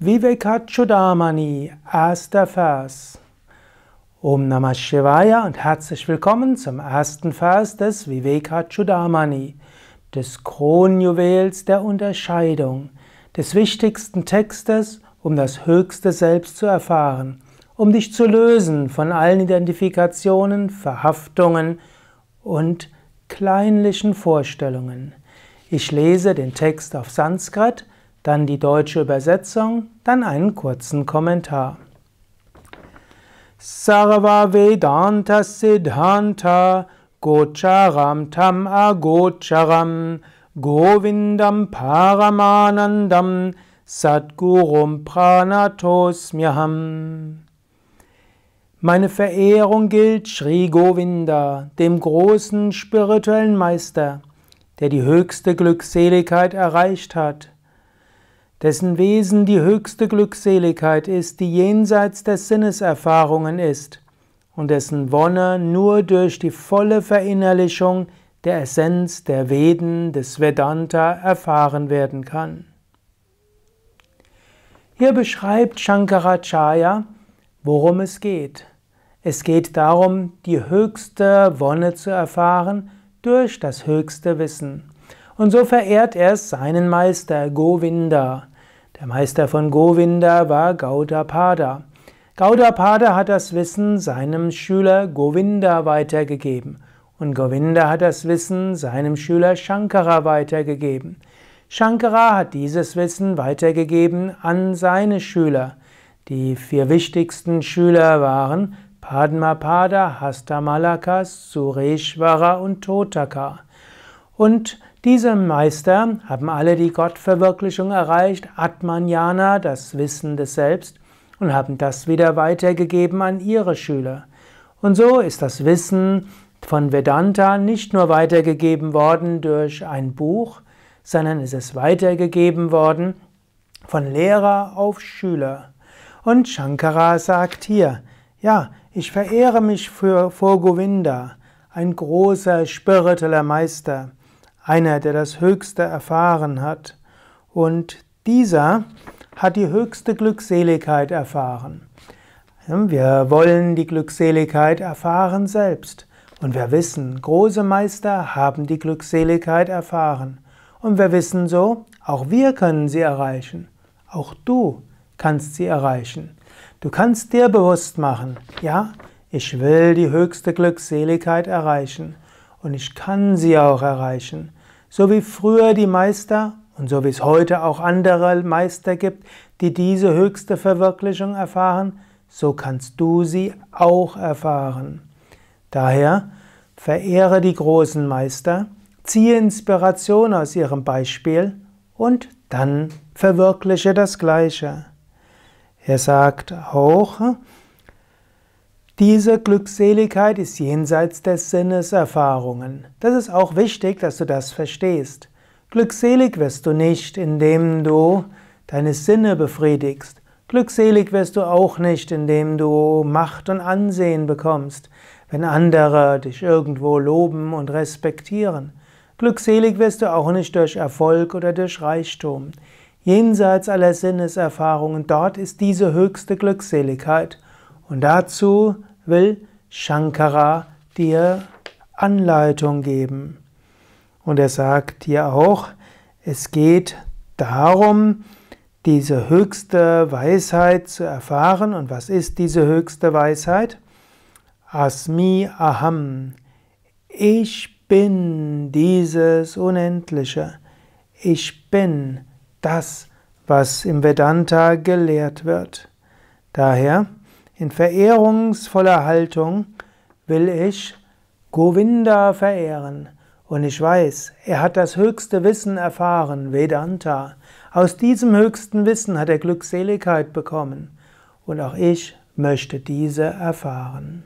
Vivekachudamani, erster Vers. Om Namah Shivaya und herzlich willkommen zum ersten Vers des Vivekachudamani, des Kronjuwels der Unterscheidung, des wichtigsten Textes, um das höchste Selbst zu erfahren, um dich zu lösen von allen Identifikationen, Verhaftungen und kleinlichen Vorstellungen. Ich lese den Text auf Sanskrit dann die deutsche Übersetzung, dann einen kurzen Kommentar. Sarva Vedanta Siddhanta Gocharam Tam Agocharam Govindam Paramanandam Sadgurum Pranatosmyaham. Meine Verehrung gilt Sri Govinda, dem großen spirituellen Meister, der die höchste Glückseligkeit erreicht hat dessen Wesen die höchste Glückseligkeit ist, die jenseits der Sinneserfahrungen ist, und dessen Wonne nur durch die volle Verinnerlichung der Essenz der Veden des Vedanta erfahren werden kann. Hier beschreibt Shankaracharya, worum es geht. Es geht darum, die höchste Wonne zu erfahren durch das höchste Wissen. Und so verehrt er seinen Meister Govinda. Der Meister von Govinda war Gaudapada. Gaudapada hat das Wissen seinem Schüler Govinda weitergegeben. Und Govinda hat das Wissen seinem Schüler Shankara weitergegeben. Shankara hat dieses Wissen weitergegeben an seine Schüler. Die vier wichtigsten Schüler waren Padmapada, Hastamalaka, Sureshwara und Totaka. Und diese Meister haben alle die Gottverwirklichung erreicht, Atmanjana, das Wissen des Selbst, und haben das wieder weitergegeben an ihre Schüler. Und so ist das Wissen von Vedanta nicht nur weitergegeben worden durch ein Buch, sondern es ist weitergegeben worden von Lehrer auf Schüler. Und Shankara sagt hier, ja, ich verehre mich für, vor Govinda, ein großer spiritueller Meister einer, der das Höchste erfahren hat. Und dieser hat die höchste Glückseligkeit erfahren. Wir wollen die Glückseligkeit erfahren selbst. Und wir wissen, große Meister haben die Glückseligkeit erfahren. Und wir wissen so, auch wir können sie erreichen. Auch du kannst sie erreichen. Du kannst dir bewusst machen, ja, ich will die höchste Glückseligkeit erreichen und ich kann sie auch erreichen. So wie früher die Meister und so wie es heute auch andere Meister gibt, die diese höchste Verwirklichung erfahren, so kannst du sie auch erfahren. Daher verehre die großen Meister, ziehe Inspiration aus ihrem Beispiel und dann verwirkliche das Gleiche. Er sagt auch, diese Glückseligkeit ist jenseits der Sinneserfahrungen. Das ist auch wichtig, dass du das verstehst. Glückselig wirst du nicht, indem du deine Sinne befriedigst. Glückselig wirst du auch nicht, indem du Macht und Ansehen bekommst, wenn andere dich irgendwo loben und respektieren. Glückselig wirst du auch nicht durch Erfolg oder durch Reichtum. Jenseits aller Sinneserfahrungen, dort ist diese höchste Glückseligkeit. Und dazu will Shankara dir Anleitung geben. Und er sagt dir auch, es geht darum, diese höchste Weisheit zu erfahren. Und was ist diese höchste Weisheit? Asmi Aham. Ich bin dieses Unendliche. Ich bin das, was im Vedanta gelehrt wird. Daher in verehrungsvoller Haltung will ich Govinda verehren. Und ich weiß, er hat das höchste Wissen erfahren, Vedanta. Aus diesem höchsten Wissen hat er Glückseligkeit bekommen. Und auch ich möchte diese erfahren.